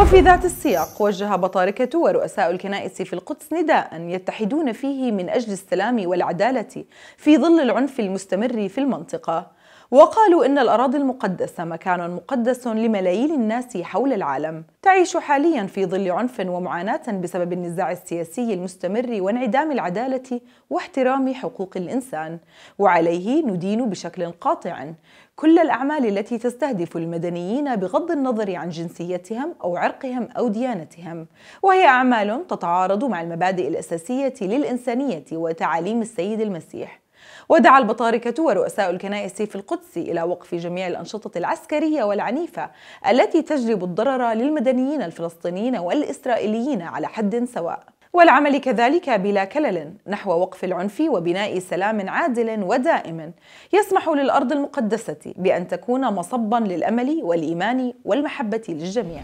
وفي ذات السياق وجه بطاركة ورؤساء الكنائس في القدس نداء يتحدون فيه من أجل السلام والعدالة في ظل العنف المستمر في المنطقة وقالوا إن الأراضي المقدسة مكان مقدس لملايين الناس حول العالم تعيش حاليا في ظل عنف ومعاناة بسبب النزاع السياسي المستمر وانعدام العدالة واحترام حقوق الإنسان وعليه ندين بشكل قاطع كل الأعمال التي تستهدف المدنيين بغض النظر عن جنسيتهم أو عرقهم أو ديانتهم وهي أعمال تتعارض مع المبادئ الأساسية للإنسانية وتعاليم السيد المسيح ودعا البطاركة ورؤساء الكنائس في القدس إلى وقف جميع الأنشطة العسكرية والعنيفة التي تجلب الضرر للمدنيين الفلسطينيين والإسرائيليين على حد سواء والعمل كذلك بلا كلل نحو وقف العنف وبناء سلام عادل ودائم يسمح للأرض المقدسة بأن تكون مصبا للأمل والإيمان والمحبة للجميع